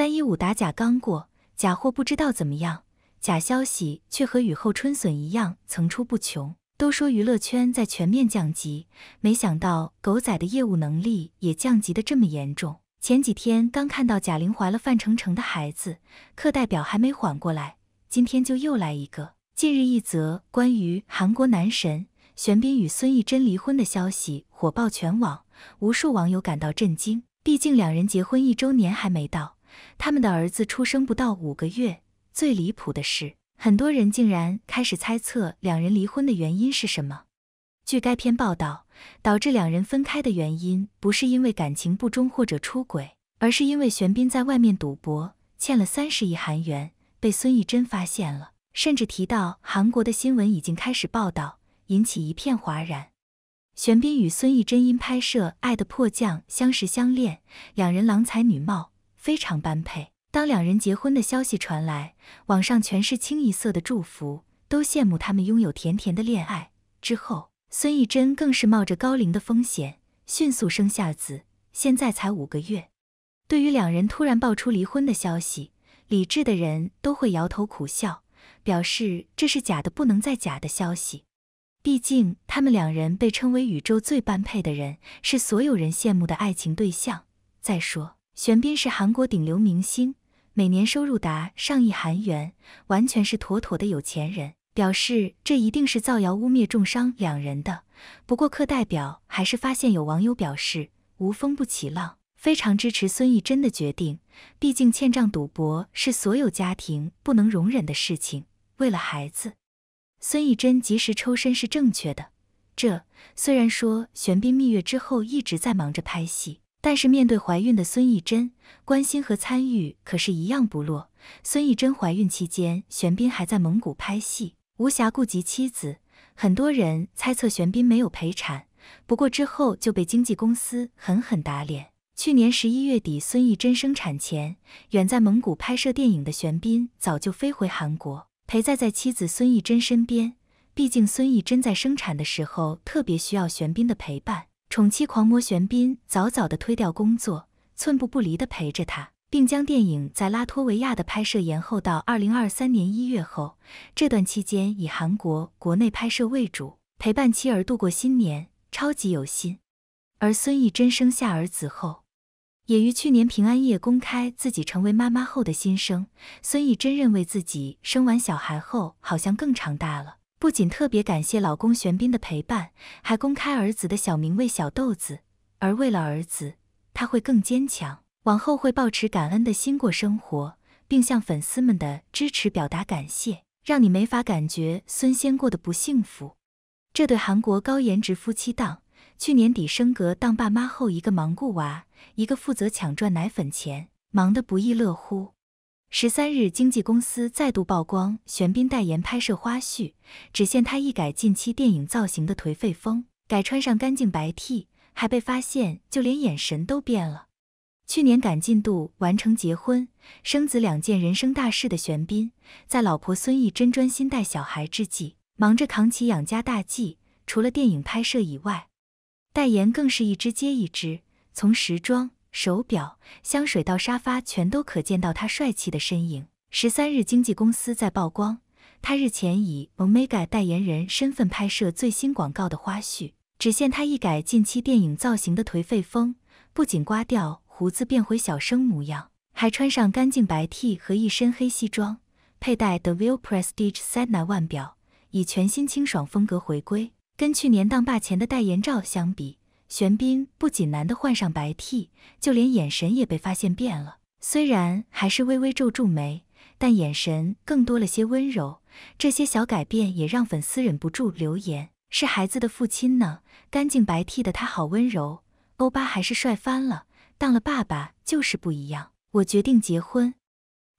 三一五打假刚过，假货不知道怎么样，假消息却和雨后春笋一样层出不穷。都说娱乐圈在全面降级，没想到狗仔的业务能力也降级得这么严重。前几天刚看到贾玲怀了范丞丞的孩子，课代表还没缓过来，今天就又来一个。近日，一则关于韩国男神玄彬与孙艺珍离婚的消息火爆全网，无数网友感到震惊。毕竟两人结婚一周年还没到。他们的儿子出生不到五个月，最离谱的是，很多人竟然开始猜测两人离婚的原因是什么。据该篇报道，导致两人分开的原因不是因为感情不忠或者出轨，而是因为玄彬在外面赌博欠了三十亿韩元，被孙艺珍发现了。甚至提到韩国的新闻已经开始报道，引起一片哗然。玄彬与孙艺珍因拍摄《爱的迫降》相识相恋，两人郎才女貌。非常般配。当两人结婚的消息传来，网上全是清一色的祝福，都羡慕他们拥有甜甜的恋爱。之后，孙艺珍更是冒着高龄的风险，迅速生下子，现在才五个月。对于两人突然爆出离婚的消息，理智的人都会摇头苦笑，表示这是假的不能再假的消息。毕竟，他们两人被称为宇宙最般配的人，是所有人羡慕的爱情对象。再说。玄彬是韩国顶流明星，每年收入达上亿韩元，完全是妥妥的有钱人。表示这一定是造谣污蔑重伤两人的。不过，课代表还是发现有网友表示“无风不起浪”，非常支持孙艺珍的决定。毕竟欠账赌博是所有家庭不能容忍的事情。为了孩子，孙艺珍及时抽身是正确的。这虽然说玄彬蜜月之后一直在忙着拍戏。但是面对怀孕的孙艺珍，关心和参与可是一样不落。孙艺珍怀孕期间，玄彬还在蒙古拍戏，无暇顾及妻子。很多人猜测玄彬没有陪产，不过之后就被经纪公司狠狠打脸。去年十一月底，孙艺珍生产前，远在蒙古拍摄电影的玄彬早就飞回韩国，陪在在妻子孙艺珍身边。毕竟孙艺珍在生产的时候特别需要玄彬的陪伴。宠妻狂魔玄彬早早地推掉工作，寸步不离地陪着他，并将电影在拉脱维亚的拍摄延后到二零二三年一月后。这段期间以韩国国内拍摄为主，陪伴妻儿度过新年，超级有心。而孙艺珍生下儿子后，也于去年平安夜公开自己成为妈妈后的心声。孙艺珍认为自己生完小孩后好像更长大了。不仅特别感谢老公玄彬的陪伴，还公开儿子的小名为小豆子。而为了儿子，他会更坚强，往后会抱持感恩的心过生活，并向粉丝们的支持表达感谢。让你没法感觉孙仙过得不幸福。这对韩国高颜值夫妻档，去年底升格当爸妈后，一个忙顾娃，一个负责抢赚奶粉钱，忙得不亦乐乎。十三日，经纪公司再度曝光玄彬代言拍摄花絮，只见他一改近期电影造型的颓废风，改穿上干净白 T，还被发现就连眼神都变了。去年赶进度完成结婚生子两件人生大事的玄彬，在老婆孙艺珍专心带小孩之际，忙着扛起养家大计，除了电影拍摄以外，代言更是一支接一支，从时装。手表、香水到沙发，全都可见到他帅气的身影。十三日，经纪公司在曝光他日前以 Omega 代言人身份拍摄最新广告的花絮，只见他一改近期电影造型的颓废风，不仅刮掉胡子变回小生模样，还穿上干净白 T 和一身黑西装，佩戴 The Real Prestige Sena 腕表，以全新清爽风格回归。跟去年当爸前的代言照相比。玄彬不仅难得换上白 T，就连眼神也被发现变了。虽然还是微微皱住眉，但眼神更多了些温柔。这些小改变也让粉丝忍不住留言：“是孩子的父亲呢，干净白 T 的他好温柔，欧巴还是帅翻了。当了爸爸就是不一样。”我决定结婚，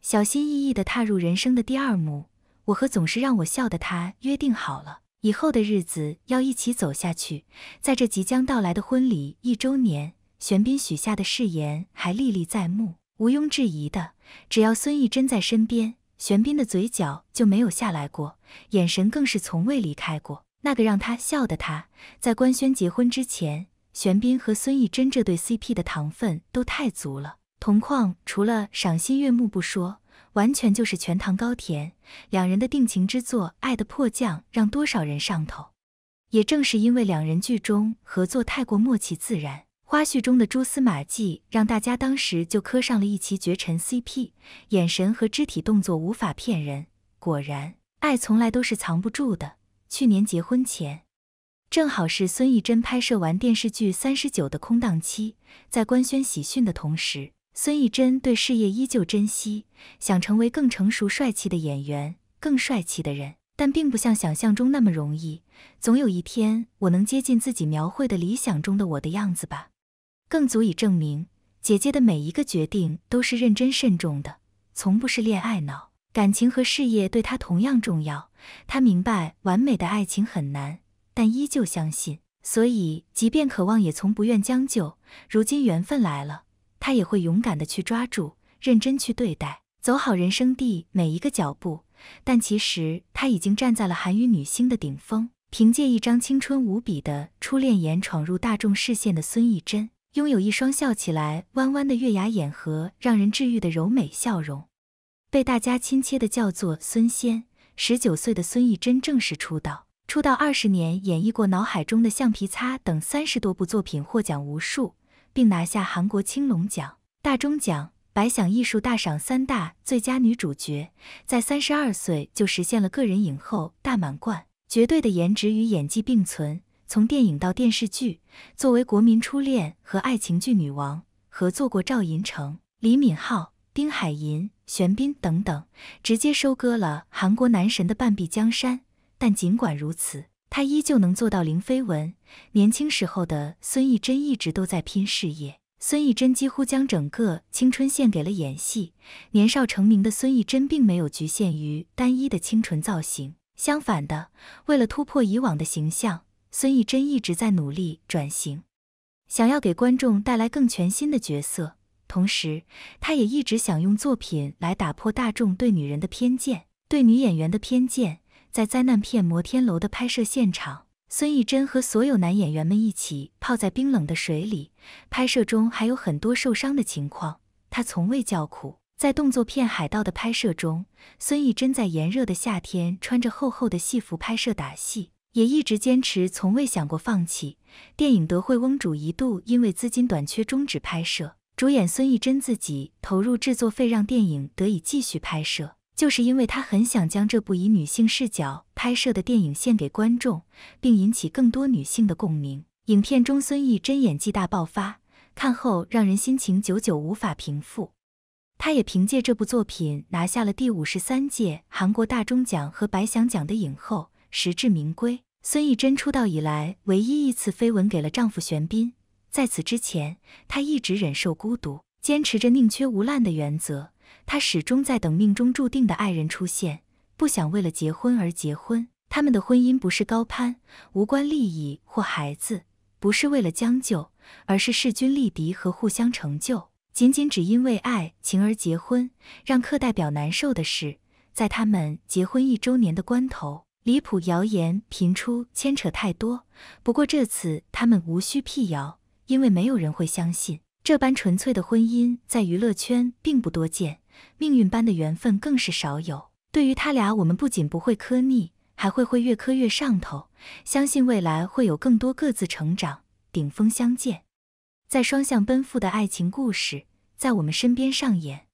小心翼翼地踏入人生的第二幕。我和总是让我笑的他约定好了。以后的日子要一起走下去，在这即将到来的婚礼一周年，玄彬许下的誓言还历历在目。毋庸置疑的，只要孙艺珍在身边，玄彬的嘴角就没有下来过，眼神更是从未离开过那个让他笑的他，在官宣结婚之前，玄彬和孙艺珍这对 CP 的糖分都太足了，同框除了赏心悦目不说。完全就是全糖高甜两人的定情之作，《爱的迫降》让多少人上头。也正是因为两人剧中合作太过默契自然，花絮中的蛛丝马迹让大家当时就磕上了一骑绝尘 CP，眼神和肢体动作无法骗人。果然，爱从来都是藏不住的。去年结婚前，正好是孙艺珍拍摄完电视剧《三十九》的空档期，在官宣喜讯的同时。孙艺珍对事业依旧珍惜，想成为更成熟、帅气的演员，更帅气的人，但并不像想象中那么容易。总有一天，我能接近自己描绘的理想中的我的样子吧。更足以证明，姐姐的每一个决定都是认真慎重的，从不是恋爱脑。感情和事业对她同样重要。她明白完美的爱情很难，但依旧相信，所以即便渴望，也从不愿将就。如今缘分来了。他也会勇敢的去抓住，认真去对待，走好人生地每一个脚步。但其实他已经站在了韩语女星的顶峰。凭借一张青春无比的初恋眼闯入大众视线的孙艺珍，拥有一双笑起来弯弯的月牙眼和让人治愈的柔美笑容，被大家亲切的叫做“孙仙”。十九岁的孙艺珍正式出道，出道二十年，演绎过《脑海中的橡皮擦》等三十多部作品，获奖无数。并拿下韩国青龙奖、大钟奖、白想艺术大赏三大最佳女主角，在三十二岁就实现了个人影后大满贯，绝对的颜值与演技并存。从电影到电视剧，作为国民初恋和爱情剧女王，合作过赵寅成、李敏镐、丁海寅、玄彬等等，直接收割了韩国男神的半壁江山。但尽管如此，她依旧能做到零绯闻。年轻时候的孙艺珍一直都在拼事业，孙艺珍几乎将整个青春献给了演戏。年少成名的孙艺珍并没有局限于单一的清纯造型，相反的，为了突破以往的形象，孙艺珍一直在努力转型，想要给观众带来更全新的角色。同时，她也一直想用作品来打破大众对女人的偏见，对女演员的偏见。在灾难片《摩天楼》的拍摄现场，孙艺珍和所有男演员们一起泡在冰冷的水里。拍摄中还有很多受伤的情况，她从未叫苦。在动作片《海盗》的拍摄中，孙艺珍在炎热的夏天穿着厚厚的戏服拍摄打戏，也一直坚持，从未想过放弃。电影《德惠翁主》一度因为资金短缺终止拍摄，主演孙艺珍自己投入制作费，让电影得以继续拍摄。就是因为他很想将这部以女性视角拍摄的电影献给观众，并引起更多女性的共鸣。影片中孙艺珍演技大爆发，看后让人心情久久无法平复。她也凭借这部作品拿下了第五十三届韩国大钟奖和白想奖的影后，实至名归。孙艺珍出道以来唯一一次绯闻给了丈夫玄彬，在此之前，她一直忍受孤独，坚持着宁缺毋滥的原则。他始终在等命中注定的爱人出现，不想为了结婚而结婚。他们的婚姻不是高攀，无关利益或孩子，不是为了将就，而是势均力敌和互相成就。仅仅只因为爱情而结婚，让课代表难受的是，在他们结婚一周年的关头，离谱谣言频出，牵扯太多。不过这次他们无需辟谣，因为没有人会相信这般纯粹的婚姻，在娱乐圈并不多见。命运般的缘分更是少有，对于他俩，我们不仅不会磕腻，还会会越磕越上头。相信未来会有更多各自成长、顶峰相见，在双向奔赴的爱情故事，在我们身边上演。